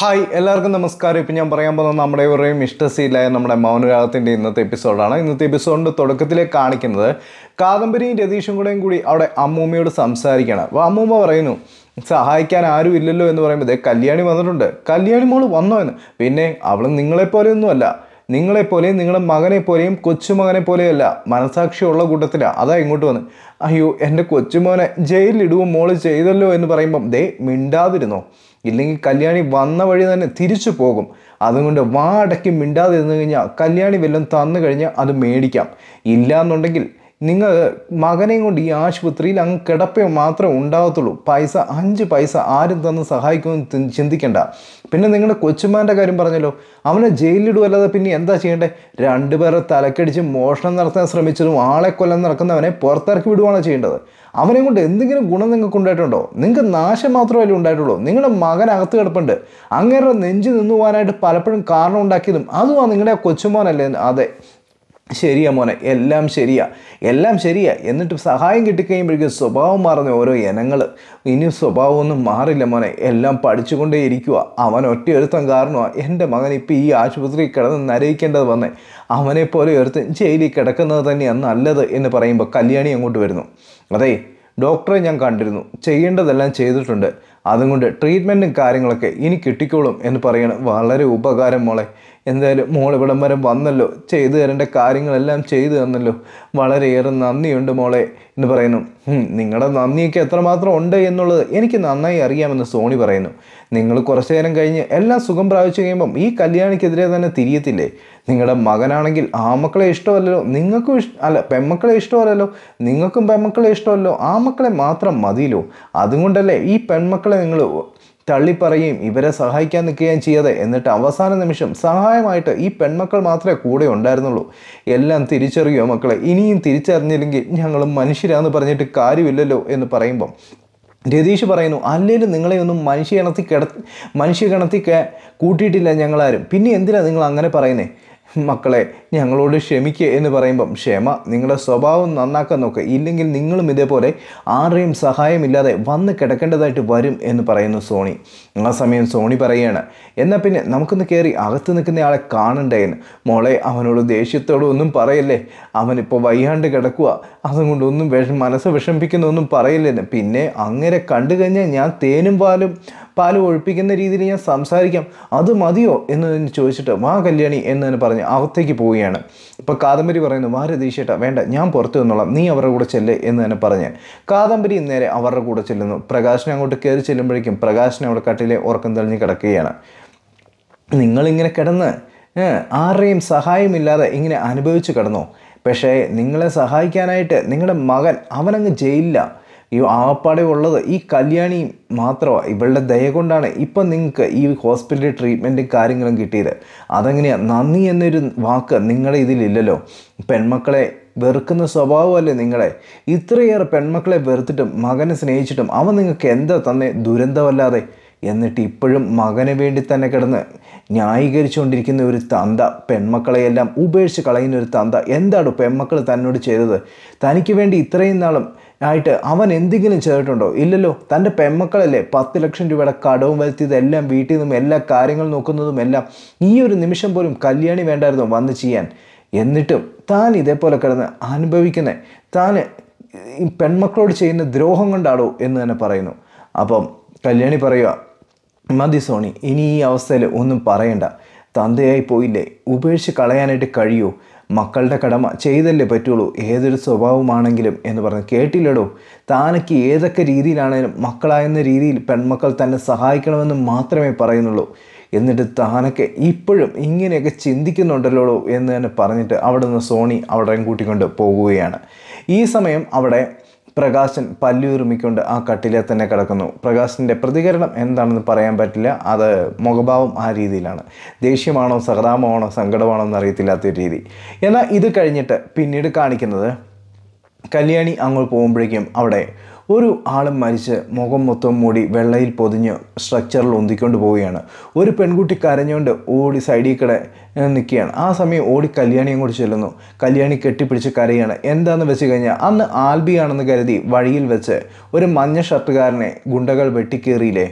hi എല്ലാവർക്കും നമസ്കാരം ഇപ്പം ഞാൻ പറയാൻ പോകുന്നത് നമ്മുടെ ഇവരുടെയും ഇഷ്ടസീലായ നമ്മുടെ മൗനരാഗത്തിൻ്റെ ഇന്നത്തെ എപ്പിസോഡാണ് ഇന്നത്തെ എപ്പിസോഡിൻ്റെ തുടക്കത്തിലേക്ക് കാണിക്കുന്നത് കാദംബരിയും രതീഷും കൂടെയും കൂടി അവിടെ അമ്മൂമ്മയോട് സംസാരിക്കുകയാണ് അപ്പോൾ അമ്മൂമ്മ പറയുന്നു സഹായിക്കാൻ ആരും ഇല്ലല്ലോ എന്ന് പറയുമ്പോൾ കല്യാണി വന്നിട്ടുണ്ട് കല്യാണി മോൾ വന്നോ എന്ന് പിന്നെ അവൾ നിങ്ങളെപ്പോലെയൊന്നുമല്ല നിങ്ങളെപ്പോലെയും നിങ്ങളുടെ മകനെപ്പോലെയും കൊച്ചുമകനെ പോലെയല്ല മനസാക്ഷിയുള്ള കൂട്ടത്തിലാണ് അതാ ഇങ്ങോട്ട് വന്ന് അയ്യോ എൻ്റെ കൊച്ചുമോനെ ജയിലിലിടുവും മോള് ചെയ്തല്ലോ എന്ന് പറയുമ്പം ദേ മിണ്ടാതിരുന്നോ ഇല്ലെങ്കിൽ കല്യാണി വന്ന വഴി തന്നെ തിരിച്ചു പോകും അതുകൊണ്ട് വാ മിണ്ടാതെ ഇരുന്ന് കഴിഞ്ഞാൽ കല്യാണി വല്ലതും തന്നു കഴിഞ്ഞാൽ അത് മേടിക്കാം ഇല്ല എന്നുണ്ടെങ്കിൽ നിങ്ങൾ മകനെയും കൊണ്ട് ഈ ആശുപത്രിയിൽ അങ്ങ് കിടപ്പേ മാത്രമേ ഉണ്ടാകത്തുള്ളൂ പൈസ അഞ്ച് പൈസ ആരും തന്ന് സഹായിക്കുമെന്ന് ചിന്തിക്കേണ്ട പിന്നെ നിങ്ങളുടെ കൊച്ചുമാൻ്റെ കാര്യം പറഞ്ഞല്ലോ അവനെ ജയിലിടുമല്ലാതെ പിന്നെ എന്താ ചെയ്യേണ്ടത് രണ്ടുപേരെ തലക്കടിച്ച് മോഷണം നടത്താൻ ശ്രമിച്ചതും ആളെ കൊല്ലം നടക്കുന്നവനെ പുറത്തിറക്കി വിടുവാണോ ചെയ്യേണ്ടത് അവനെ കൊണ്ട് എന്തെങ്കിലും ഗുണം നിങ്ങൾക്ക് ഉണ്ടായിട്ടുണ്ടോ നിങ്ങൾക്ക് നാശം മാത്രമല്ലേ ഉണ്ടായിട്ടുള്ളൂ നിങ്ങളുടെ മകൻ അകത്ത് കിടപ്പുണ്ട് അങ്ങനെ നെഞ്ചു നിന്നു പോകാനായിട്ട് പലപ്പോഴും കാരണം ഉണ്ടാക്കിയതും ആ നിങ്ങളുടെ കൊച്ചുമോനല്ലേ അതെ ശരിയാ മോനെ എല്ലാം ശരിയാ എല്ലാം ശരിയാ എന്നിട്ട് സഹായം കിട്ടിക്കഴിയുമ്പോഴേക്കും സ്വഭാവം മാറുന്ന ഓരോ ഇനങ്ങൾ ഇനി സ്വഭാവമൊന്നും മാറില്ല മോനെ എല്ലാം പഠിച്ചുകൊണ്ടേ ഇരിക്കുക അവൻ ഒറ്റയൊരുത്തം കാരണമാണ് എൻ്റെ മകൻ ഇപ്പോൾ ഈ ആശുപത്രിയിൽ കിടന്ന് നരയിക്കേണ്ടത് വന്നേ അവനെപ്പോലെ ഒരുത്തൻ ജയിലിൽ കിടക്കുന്നത് തന്നെയാണ് നല്ലത് എന്ന് പറയുമ്പോൾ കല്യാണി അങ്ങോട്ട് വരുന്നു അതെ ഡോക്ടറെ ഞാൻ കണ്ടിരുന്നു ചെയ്യേണ്ടതെല്ലാം ചെയ്തിട്ടുണ്ട് അതുകൊണ്ട് ട്രീറ്റ്മെൻറ്റും കാര്യങ്ങളൊക്കെ ഇനി കിട്ടിക്കോളും എന്ന് പറയണ വളരെ ഉപകാരം മോളെ എന്തായാലും മോൾ ഇവിടം വരെ വന്നല്ലോ ചെയ്തു തരേണ്ട കാര്യങ്ങളെല്ലാം ചെയ്തു തന്നല്ലോ വളരെയേറെ നന്ദിയുണ്ട് മോളെ എന്ന് പറയുന്നു നിങ്ങളുടെ നന്ദിയൊക്കെ എത്രമാത്രം ഉണ്ട് എന്നുള്ളത് എനിക്ക് നന്നായി അറിയാമെന്ന് സോണി പറയുന്നു നിങ്ങൾ കുറച്ചു നേരം കഴിഞ്ഞ് എല്ലാം സുഖം പ്രാപിച്ചു കഴിയുമ്പം ഈ കല്യാണിക്കെതിരെ തന്നെ തിരിയത്തില്ലേ നിങ്ങളുടെ മകനാണെങ്കിൽ ആമക്കളെ ഇഷ്ടമല്ലല്ലോ നിങ്ങൾക്കും ഇഷ്ട അല്ല പെമ്മക്കളെ ഇഷ്ടമല്ലല്ലോ നിങ്ങൾക്കും പെമ്മക്കളെ ഇഷ്ടമല്ലോ ആമക്കളെ മാത്രം മതിയല്ലോ അതുകൊണ്ടല്ലേ ഈ പെൺമക്കളെ നിങ്ങൾ തള്ളിപ്പറയുകയും ഇവരെ സഹായിക്കാൻ നിൽക്കുകയും ചെയ്യാതെ എന്നിട്ട് അവസാന നിമിഷം സഹായമായിട്ട് ഈ പെൺമക്കൾ മാത്രമേ കൂടെ ഉണ്ടായിരുന്നുള്ളൂ എല്ലാം തിരിച്ചറിയോ മക്കളെ ഇനിയും തിരിച്ചറിഞ്ഞില്ലെങ്കിൽ ഞങ്ങൾ മനുഷ്യരാന്ന് പറഞ്ഞിട്ട് കാര്യമില്ലല്ലോ എന്ന് പറയുമ്പം രതീഷ് പറയുന്നു അല്ലെങ്കിലും നിങ്ങളെ ഒന്നും മനുഷ്യഗണത്തിൽ കിട മനുഷ്യഗണത്തിൽ കൂട്ടിയിട്ടില്ല ഞങ്ങളാരും പിന്നെ എന്തിനാണ് നിങ്ങൾ അങ്ങനെ പറയുന്നത് മക്കളെ ഞങ്ങളോട് ക്ഷമിക്കുക എന്ന് പറയുമ്പം ക്ഷമ നിങ്ങളുടെ സ്വഭാവം നന്നാക്കാൻ നോക്കുക ഇല്ലെങ്കിൽ നിങ്ങളും ഇതേപോലെ ആരുടെയും സഹായമില്ലാതെ വന്ന് കിടക്കേണ്ടതായിട്ട് വരും എന്ന് പറയുന്നു സോണി ആ സമയം സോണി പറയുകയാണ് എന്നാൽ പിന്നെ നമുക്കൊന്ന് കയറി അകത്ത് നിൽക്കുന്നയാളെ കാണണ്ടേ എന്ന് മോളെ അവനോട് ദേഷ്യത്തോടൊന്നും ഒന്നും പറയല്ലേ അവനിപ്പോൾ വയ്യാണ്ട് കിടക്കുക അതുകൊണ്ടൊന്നും വിഷ മനസ്സ് വിഷമിപ്പിക്കുന്നൊന്നും പറയില്ലെന്ന് പിന്നെ അങ്ങനെ കണ്ടു കഴിഞ്ഞാൽ ഞാൻ തേനും പാലും പാല് ഒഴിപ്പിക്കുന്ന രീതിയിൽ ഞാൻ സംസാരിക്കാം അത് മതിയോ എന്ന് ചോദിച്ചിട്ട് വാ കല്യാണി എന്ന് തന്നെ പറഞ്ഞ് അകത്തേക്ക് പോവുകയാണ് ഇപ്പോൾ കാദംബരി പറയുന്നു വാ ദേശീയേട്ട വേണ്ട ഞാൻ പുറത്തു നിന്നോളാം നീ അവരുടെ കൂടെ ചെല്ലേ എന്ന് തന്നെ പറഞ്ഞ് കാദംബരി നേരെ അവരുടെ കൂടെ ചെല്ലുന്നു പ്രകാശനെ അങ്ങോട്ട് കയറി ചെല്ലുമ്പോഴേക്കും പ്രകാശനെ അവിടെ കട്ടിലെ ഉറക്കം തെളിഞ്ഞ് കിടക്കുകയാണ് നിങ്ങളിങ്ങനെ കിടന്ന് ആരുടെയും സഹായമില്ലാതെ ഇങ്ങനെ അനുഭവിച്ചു കിടന്നു പക്ഷേ നിങ്ങളെ സഹായിക്കാനായിട്ട് നിങ്ങളുടെ മകൻ അവനങ്ങ് ജയിലില്ല ഈ ആപ്പാടെ ഉള്ളത് ഈ കല്യാണി മാത്രമാണ് ഇവളുടെ ദയ കൊണ്ടാണ് ഇപ്പം നിങ്ങൾക്ക് ഈ ഹോസ്പിറ്റലിൽ ട്രീറ്റ്മെൻറ്റും കാര്യങ്ങളും കിട്ടിയത് അതെങ്ങനെയാണ് നന്ദി എന്നൊരു വാക്ക് നിങ്ങളുടെ ഇതിലില്ലല്ലോ പെൺമക്കളെ വെറുക്കുന്ന സ്വഭാവമല്ലേ നിങ്ങളെ ഇത്രയേറെ പെൺമക്കളെ വെറുത്തിട്ടും മകനെ സ്നേഹിച്ചിട്ടും അവൻ നിങ്ങൾക്ക് എന്താ തന്നെ ദുരന്തമല്ലാതെ എന്നിട്ട് ഇപ്പോഴും മകന് വേണ്ടി തന്നെ കിടന്ന് ന്യായീകരിച്ചുകൊണ്ടിരിക്കുന്ന ഒരു തന്ത പെൺമക്കളെയെല്ലാം ഉപേക്ഷിച്ച് കളയുന്ന ഒരു തന്ത എന്താണ് പെൺമക്കൾ തന്നോട് ചെയ്തത് തനിക്ക് വേണ്ടി ഇത്രയും നാളും ആയിട്ട് അവൻ എന്തെങ്കിലും ചെയ്തിട്ടുണ്ടോ ഇല്ലല്ലോ തൻ്റെ പെമ്മക്കളല്ലേ പത്ത് ലക്ഷം രൂപയുടെ കടവും എല്ലാം വീട്ടിൽ നിന്നും എല്ലാ കാര്യങ്ങളും നോക്കുന്നതും എല്ലാം ഈ ഒരു നിമിഷം പോലും കല്യാണി വേണ്ടായിരുന്നു വന്ന് ചെയ്യാൻ എന്നിട്ടും താൻ ഇതേപോലെ കിടന്ന് അനുഭവിക്കുന്നത് താൻ പെൺമക്കളോട് ചെയ്യുന്ന ദ്രോഹം കൊണ്ടാണോ എന്ന് തന്നെ പറയുന്നു അപ്പം കല്യാണി പറയുക മതി സോണി ഇനി ഈ അവസ്ഥയിൽ ഒന്നും പറയണ്ട തന്തയായി പോയില്ലേ ഉപേക്ഷിച്ച് കളയാനായിട്ട് കഴിയുമോ മക്കളുടെ കടമ ചെയ്തല്ലേ പറ്റുള്ളൂ ഏതൊരു സ്വഭാവമാണെങ്കിലും എന്ന് പറഞ്ഞ് കേട്ടില്ലടോ താനക്ക് ഏതൊക്കെ രീതിയിലാണേലും മക്കളായെന്ന രീതിയിൽ പെൺമക്കൾ തന്നെ സഹായിക്കണമെന്ന് മാത്രമേ പറയുന്നുള്ളൂ എന്നിട്ട് താനൊക്കെ ഇപ്പോഴും ഇങ്ങനെയൊക്കെ ചിന്തിക്കുന്നുണ്ടല്ലോ എന്ന് തന്നെ പറഞ്ഞിട്ട് അവിടെ നിന്ന് സോണി അവിടെയും കൂട്ടിക്കൊണ്ട് പോവുകയാണ് ഈ സമയം അവിടെ പ്രകാശൻ പല്ലുരുമിക്കൊണ്ട് ആ കട്ടിലെ തന്നെ കിടക്കുന്നു പ്രകാശിൻ്റെ പ്രതികരണം എന്താണെന്ന് പറയാൻ പറ്റില്ല അത് മുഖഭാവം ആ രീതിയിലാണ് ദേഷ്യമാണോ സഹതാമമാണോ സങ്കടമാണോ എന്നറിയത്തില്ലാത്തൊരു രീതി എന്നാൽ ഇത് കഴിഞ്ഞിട്ട് പിന്നീട് കാണിക്കുന്നത് കല്യാണി അങ്ങോട്ട് പോകുമ്പോഴേക്കും അവിടെ ഒരു ആൾ മരിച്ച് മുഖം മൊത്തം മൂടി വെള്ളയിൽ പൊതിഞ്ഞ് സ്ട്രക്ചറിൽ ഒന്തിക്കൊണ്ട് പോവുകയാണ് ഒരു പെൺകുട്ടി കരഞ്ഞുകൊണ്ട് ഓടി സൈഡിൽ കൂടെ നിൽക്കുകയാണ് ആ സമയം ഓടി കല്യാണി അങ്ങോട്ട് ചെല്ലുന്നു കല്യാണി കെട്ടിപ്പിടിച്ച് കരയാണ് എന്താന്ന് വെച്ച് കഴിഞ്ഞാൽ അന്ന് ആൽബിയാണെന്ന് കരുതി വഴിയിൽ വെച്ച് ഒരു മഞ്ഞ ഷർട്ടുകാരനെ ഗുണ്ടകൾ വെട്ടിക്കേറിയില്ലേ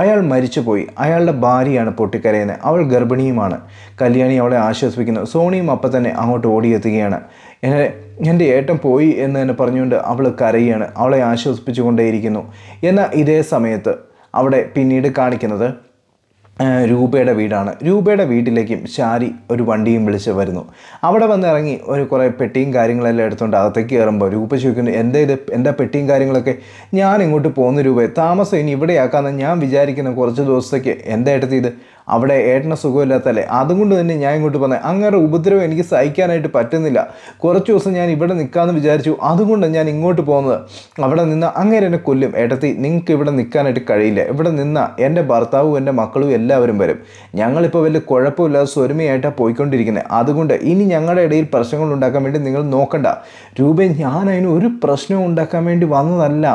അയാൾ മരിച്ചുപോയി അയാളുടെ ഭാര്യയാണ് പൊട്ടിക്കരയുന്നത് അവൾ ഗർഭിണിയുമാണ് കല്യാണി അവളെ ആശ്വസിപ്പിക്കുന്നു സോണിയും അപ്പം തന്നെ അങ്ങോട്ട് ഓടിയെത്തുകയാണ് എന്നെ എൻ്റെ ഏട്ടൻ പോയി എന്ന് തന്നെ പറഞ്ഞുകൊണ്ട് അവൾ കരയാണ് അവളെ ആശ്വസിപ്പിച്ചുകൊണ്ടേയിരിക്കുന്നു എന്നാൽ ഇതേ സമയത്ത് അവിടെ പിന്നീട് കാണിക്കുന്നത് രൂപയുടെ വീടാണ് രൂപയുടെ വീട്ടിലേക്കും ഷാരി ഒരു വണ്ടിയും വിളിച്ച് വരുന്നു അവിടെ വന്നിറങ്ങി ഒരു കുറേ പെട്ടിയും കാര്യങ്ങളെല്ലാം എടുത്തുകൊണ്ട് അകത്തേക്ക് കയറുമ്പോൾ രൂപ ചോദിക്കുന്നു എൻ്റെ ഇത് എൻ്റെ പെട്ടിയും കാര്യങ്ങളൊക്കെ ഞാൻ ഇങ്ങോട്ട് പോകുന്ന രൂപയെ താമസം ഇനി ഇവിടെയാക്കാമെന്ന് ഞാൻ വിചാരിക്കുന്ന കുറച്ച് ദിവസത്തേക്ക് എന്തായിട്ട് ഇത് അവിടെ ഏട്ടന സുഖമില്ലാത്തല്ലേ അതുകൊണ്ട് തന്നെ ഞാൻ ഇങ്ങോട്ട് പറഞ്ഞത് അങ്ങനെ ഉപദ്രവം എനിക്ക് സഹിക്കാനായിട്ട് പറ്റുന്നില്ല കുറച്ച് ദിവസം ഞാൻ ഇവിടെ നിൽക്കാമെന്ന് വിചാരിച്ചു അതുകൊണ്ട് ഞാൻ ഇങ്ങോട്ട് പോകുന്നത് അവിടെ നിന്ന് അങ്ങനെ എന്നെ കൊല്ലും ഏട്ടത്തി നിങ്ങൾക്ക് ഇവിടെ നിൽക്കാനായിട്ട് കഴിയില്ല ഇവിടെ നിന്ന എൻ്റെ ഭർത്താവും എൻ്റെ മക്കളും എല്ലാവരും വരും ഞങ്ങളിപ്പോൾ വലിയ കുഴപ്പമില്ലാതെ സ്വരമയായിട്ടാണ് പോയിക്കൊണ്ടിരിക്കുന്നത് അതുകൊണ്ട് ഇനി ഞങ്ങളുടെ ഇടയിൽ പ്രശ്നങ്ങൾ ഉണ്ടാക്കാൻ വേണ്ടി നിങ്ങൾ നോക്കണ്ട രൂപ ഞാൻ ഒരു പ്രശ്നവും ഉണ്ടാക്കാൻ വേണ്ടി വന്നതല്ല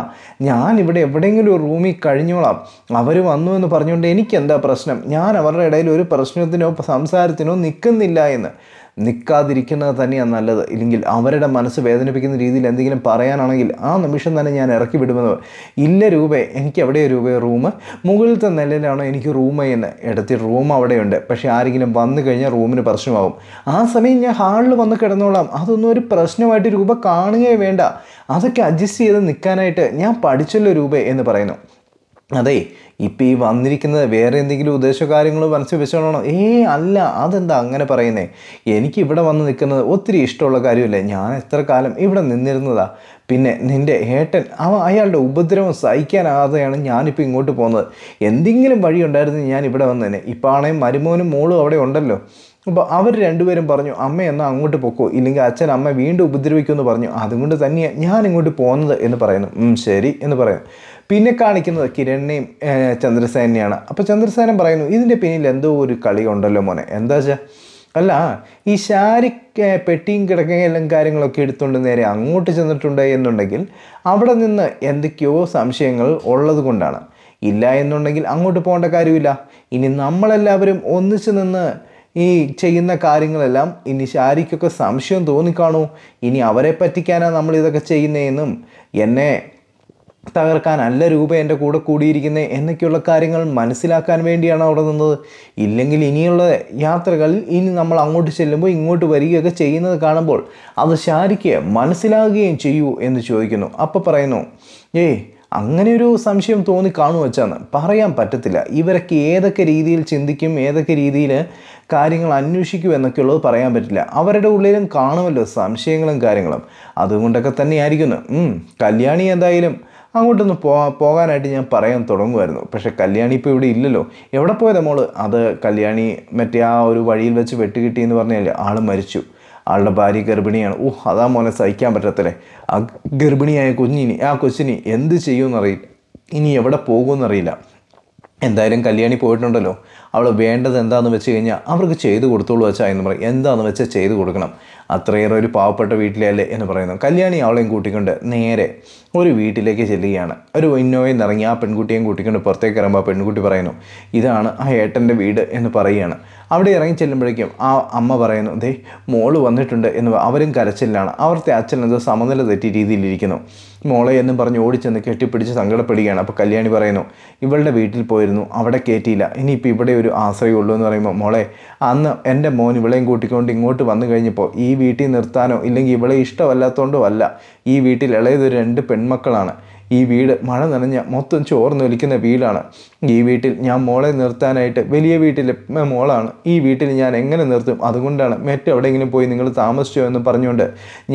ഞാൻ ഇവിടെ എവിടെയെങ്കിലും ഒരു റൂമിൽ കഴിഞ്ഞോളാം അവർ വന്നു എന്ന് പറഞ്ഞുകൊണ്ട് എനിക്ക് എന്താ പ്രശ്നം ഞാൻ അവരുടെ ഇടയിൽ ഒരു പ്രശ്നത്തിനോ സംസാരത്തിനോ നിൽക്കുന്നില്ല എന്ന് നിൽക്കാതിരിക്കുന്നത് തന്നെയാണ് നല്ലത് ഇല്ലെങ്കിൽ അവരുടെ മനസ്സ് വേദനിപ്പിക്കുന്ന രീതിയിൽ എന്തെങ്കിലും പറയാനാണെങ്കിൽ ആ നിമിഷം തന്നെ ഞാൻ ഇറക്കി വിടുമെന്ന് ഇല്ല രൂപേ എനിക്ക് അവിടെ രൂപേ റൂം മുകളിലത്തെ നിലയിലാണ് എനിക്ക് റൂം എന്ന് എടുത്തി റൂം അവിടെയുണ്ട് പക്ഷേ ആരെങ്കിലും വന്നു കഴിഞ്ഞാൽ റൂമിന് പ്രശ്നമാകും ആ സമയം ഞാൻ ഹാളിൽ വന്ന് കിടന്നോളാം അതൊന്നും ഒരു പ്രശ്നമായിട്ട് രൂപ കാണുകയേ വേണ്ട അതൊക്കെ അഡ്ജസ്റ്റ് ചെയ്ത് നിൽക്കാനായിട്ട് ഞാൻ പഠിച്ചല്ലോ രൂപേ എന്ന് പറയുന്നു അതെ ഇപ്പം ഈ വന്നിരിക്കുന്നത് വേറെ എന്തെങ്കിലും ഉദ്ദേശകാര്യങ്ങൾ മനസ്സിൽ വെച്ചോണോ ഏ അല്ല അതെന്താ അങ്ങനെ പറയുന്നേ എനിക്ക് ഇവിടെ വന്ന് നിൽക്കുന്നത് ഒത്തിരി ഇഷ്ടമുള്ള കാര്യമില്ല ഞാൻ എത്ര കാലം ഇവിടെ നിന്നിരുന്നതാ പിന്നെ നിൻ്റെ ഏട്ടൻ അവ അയാളുടെ ഉപദ്രവം സഹിക്കാനാകാതെയാണ് ഞാനിപ്പോൾ ഇങ്ങോട്ട് പോകുന്നത് എന്തെങ്കിലും വഴി ഉണ്ടായിരുന്നു ഞാൻ ഇവിടെ വന്നതിനെ ഇപ്പം ആണെങ്കിൽ മരുമോനും മോളും അവിടെ ഉണ്ടല്ലോ അപ്പോൾ അവർ രണ്ടുപേരും പറഞ്ഞു അമ്മ എന്നാൽ അങ്ങോട്ട് പൊക്കോ ഇല്ലെങ്കിൽ അച്ഛൻ അമ്മ വീണ്ടും ഉപദ്രവിക്കുമെന്ന് പറഞ്ഞു അതുകൊണ്ട് തന്നെയാണ് ഞാൻ ഇങ്ങോട്ട് പോകുന്നത് എന്ന് പറയുന്നു ശരി എന്ന് പറയുന്നു പിന്നെ കാണിക്കുന്നത് കിരണിനെയും ചന്ദ്രസേനയാണ് അപ്പോൾ ചന്ദ്രസേനൻ പറയുന്നു ഇതിൻ്റെ പിന്നിൽ എന്തോ ഒരു കളി ഉണ്ടല്ലോ മോനെ എന്താ വെച്ചാൽ അല്ല ഈ ശാരി പെട്ടിയും കിടക്കുകയെല്ലാം കാര്യങ്ങളൊക്കെ എടുത്തുകൊണ്ട് നേരെ അങ്ങോട്ട് ചെന്നിട്ടുണ്ട് എന്നുണ്ടെങ്കിൽ അവിടെ നിന്ന് എന്തൊക്കെയോ സംശയങ്ങൾ ഉള്ളത് കൊണ്ടാണ് ഇല്ല എന്നുണ്ടെങ്കിൽ അങ്ങോട്ട് പോകേണ്ട കാര്യമില്ല ഇനി നമ്മളെല്ലാവരും ഒന്നിച്ചു നിന്ന് ഈ ചെയ്യുന്ന കാര്യങ്ങളെല്ലാം ഇനി ശാരിക്കൊക്കെ സംശയം തോന്നിക്കാണൂ ഇനി അവരെ പറ്റിക്കാനാണ് നമ്മൾ ഇതൊക്കെ ചെയ്യുന്നതെന്നും എന്നെ അല്ല രൂപ എൻ്റെ കൂടെ കൂടിയിരിക്കുന്നത് എന്നൊക്കെയുള്ള കാര്യങ്ങൾ മനസ്സിലാക്കാൻ വേണ്ടിയാണ് അവിടെ നിന്നത് ഇല്ലെങ്കിൽ ഇനിയുള്ള യാത്രകളിൽ ഇനി നമ്മൾ അങ്ങോട്ട് ചെല്ലുമ്പോൾ ഇങ്ങോട്ട് വരികയൊക്കെ ചെയ്യുന്നത് കാണുമ്പോൾ അത് ശാരിക്ക് മനസ്സിലാകുകയും ചെയ്യൂ എന്ന് ചോദിക്കുന്നു അപ്പോൾ പറയുന്നു ഏയ് അങ്ങനെ ഒരു സംശയം തോന്നി കാണു പറയാൻ പറ്റത്തില്ല ഇവരൊക്കെ ഏതൊക്കെ രീതിയിൽ ചിന്തിക്കും ഏതൊക്കെ രീതിയിൽ കാര്യങ്ങൾ അന്വേഷിക്കും എന്നൊക്കെയുള്ളത് ഉള്ളത് പറയാൻ പറ്റില്ല അവരുടെ ഉള്ളിലും കാണുമല്ലോ സംശയങ്ങളും കാര്യങ്ങളും അതുകൊണ്ടൊക്കെ തന്നെയായിരിക്കുന്നു കല്യാണി എന്തായാലും അങ്ങോട്ടൊന്ന് പോ പോകാനായിട്ട് ഞാൻ പറയാൻ തുടങ്ങുമായിരുന്നു പക്ഷേ കല്യാണി ഇപ്പോൾ ഇവിടെ ഇല്ലല്ലോ എവിടെ പോയത് മോള് അത് കല്യാണി മറ്റേ ആ ഒരു വഴിയിൽ വെച്ച് വെട്ടുകിട്ടി എന്ന് പറഞ്ഞാൽ ആൾ മരിച്ചു ആളുടെ ഭാര്യ ഗർഭിണിയാണ് ഓ അതാ മോനെ സഹിക്കാൻ പറ്റത്തില്ലേ ആ ഗർഭിണിയായ കുഞ്ഞിനി ആ കൊച്ചിനി എന്ത് ചെയ്യുമെന്നറിയില്ല ഇനി എവിടെ പോകുമെന്നറിയില്ല എന്തായാലും കല്യാണി പോയിട്ടുണ്ടല്ലോ അവൾ വേണ്ടത് എന്താണെന്ന് വെച്ച് കഴിഞ്ഞാൽ അവർക്ക് ചെയ്തു കൊടുത്തോളൂ വെച്ചാൽ എന്ന് പറയും എന്താണെന്ന് വെച്ചാൽ ചെയ്തു കൊടുക്കണം അത്രയേറെ ഒരു പാവപ്പെട്ട വീട്ടിലല്ലേ എന്ന് പറയുന്നു കല്യാണി അവളെയും കൂട്ടിക്കൊണ്ട് നേരെ ഒരു വീട്ടിലേക്ക് ചെല്ലുകയാണ് ഒരു ഇന്നോയിൽ ഇറങ്ങി ആ പെൺകുട്ടിയെയും കൂട്ടിക്കൊണ്ട് പുറത്തേക്ക് ഇറങ്ങുമ്പോൾ ആ പെൺകുട്ടി പറയുന്നു ഇതാണ് ആ ഏട്ടൻ്റെ വീട് എന്ന് പറയുകയാണ് അവിടെ ഇറങ്ങി ചെല്ലുമ്പോഴേക്കും ആ അമ്മ പറയുന്നു ദേ മോള് വന്നിട്ടുണ്ട് എന്ന് അവരും കരച്ചിലാണ് അവരുടെ അച്ഛൻ എന്തോ സമനില തെറ്റി രീതിയിലിരിക്കുന്നു മോളെ എന്നും പറഞ്ഞ് ഓടിച്ചെന്ന് കെട്ടിപ്പിടിച്ച് സങ്കടപ്പെടുകയാണ് അപ്പോൾ കല്യാണി പറയുന്നു ഇവളുടെ വീട്ടിൽ പോയിരുന്നു അവിടെ കയറ്റിയില്ല ഇനിയിപ്പോൾ ഇവിടെ ഒരു ആശ്രയമുള്ളൂ എന്ന് പറയുമ്പോൾ മോളെ അന്ന് എൻ്റെ മോൻ ഇവളെയും കൂട്ടിക്കൊണ്ട് ഇങ്ങോട്ട് വന്നു കഴിഞ്ഞപ്പോൾ ഈ വീട്ടിൽ നിർത്താനോ ഇല്ലെങ്കിൽ ഇവളെ ഇഷ്ടമല്ലാത്തതുകൊണ്ടോ അല്ല ഈ വീട്ടിൽ ഇളയതൊരു രണ്ട് പെൺമക്കളാണ് ഈ വീട് മഴ നനഞ്ഞ മൊത്തം ചോർന്നൊലിക്കുന്ന വീടാണ് ഈ വീട്ടിൽ ഞാൻ മോളെ നിർത്താനായിട്ട് വലിയ വീട്ടിലെ മോളാണ് ഈ വീട്ടിൽ ഞാൻ എങ്ങനെ നിർത്തും അതുകൊണ്ടാണ് മറ്റെവിടെയെങ്കിലും പോയി നിങ്ങൾ താമസിച്ചോ എന്ന് പറഞ്ഞുകൊണ്ട്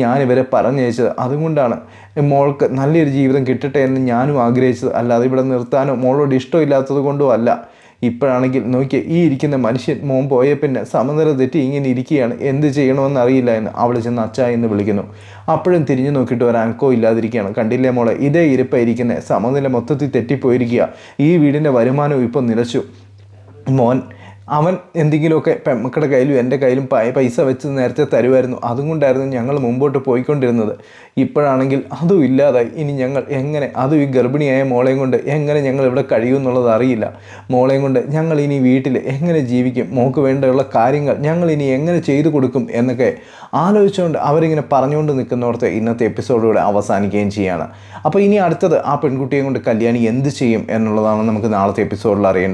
ഞാനിവരെ പറഞ്ഞയച്ചത് അതുകൊണ്ടാണ് മോൾക്ക് നല്ലൊരു ജീവിതം കിട്ടട്ടെ എന്ന് ഞാനും ആഗ്രഹിച്ചത് അല്ലാതെ ഇവിടെ നിർത്താനോ മോളോട് ഇഷ്ടമില്ലാത്തത് കൊണ്ടോ അല്ല ഇപ്പോഴാണെങ്കിൽ നോക്കി ഈ ഇരിക്കുന്ന മനുഷ്യൻ മോൻ പോയ പിന്നെ സമനില തെറ്റി ഇങ്ങനെ ഇരിക്കുകയാണ് എന്ത് ചെയ്യണമെന്ന് അറിയില്ല എന്ന് അവൾ ചെന്ന് അച്ഛ എന്ന് വിളിക്കുന്നു അപ്പോഴും തിരിഞ്ഞു നോക്കിയിട്ട് ഒരു അങ്കോ ഇല്ലാതിരിക്കുകയാണ് കണ്ടില്ലേ മോളെ ഇതേ ഇരിപ്പായിരിക്കുന്നത് സമനില മൊത്തത്തിൽ തെറ്റിപ്പോയിരിക്കുക ഈ വീടിൻ്റെ വരുമാനവും ഇപ്പോൾ നിലച്ചു മോൻ അവൻ എന്തെങ്കിലുമൊക്കെ പെമ്മക്കളുടെ കയ്യിലും എൻ്റെ കയ്യിലും പൈസ വെച്ച് നേരത്തെ തരുമായിരുന്നു അതും കൊണ്ടായിരുന്നു ഞങ്ങൾ മുമ്പോട്ട് പോയിക്കൊണ്ടിരുന്നത് ഇപ്പോഴാണെങ്കിൽ അതും ഇല്ലാതായി ഇനി ഞങ്ങൾ എങ്ങനെ അതും ഈ ഗർഭിണിയായ മോളെയും കൊണ്ട് എങ്ങനെ ഞങ്ങൾ ഇവിടെ എന്നുള്ളത് അറിയില്ല മോളെയും കൊണ്ട് ഞങ്ങൾ ഇനി വീട്ടിൽ എങ്ങനെ ജീവിക്കും മോൾക്ക് വേണ്ടിയുള്ള കാര്യങ്ങൾ ഞങ്ങൾ ഇനി എങ്ങനെ ചെയ്തു കൊടുക്കും എന്നൊക്കെ ആലോചിച്ചുകൊണ്ട് അവരിങ്ങനെ പറഞ്ഞുകൊണ്ട് നിൽക്കുന്നോർത്ത് ഇന്നത്തെ എപ്പിസോഡിലൂടെ അവസാനിക്കുകയും ചെയ്യാണ് അപ്പോൾ ഇനി അടുത്തത് ആ പെൺകുട്ടിയെ കൊണ്ട് കല്യാണി എന്ത് ചെയ്യും എന്നുള്ളതാണ് നമുക്ക് നാളത്തെ എപ്പിസോഡിൽ അറിയേണ്ടത്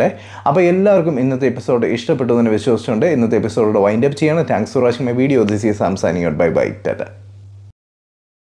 അപ്പോൾ എല്ലാവർക്കും ഇന്നത്തെ എപ്പിസോഡ് എപ്പിസോഡ് ഇഷ്ടപ്പെട്ടു എന്ന് വിശ്വസിച്ചുകൊണ്ട് ഇന്നത്തെ എപ്പിസോഡ് വൈൻഡപ്പ് ചെയ്യാണ് thanks for watching my video this is സംസാനിങ് ബൈ ബൈ ടാറ്റ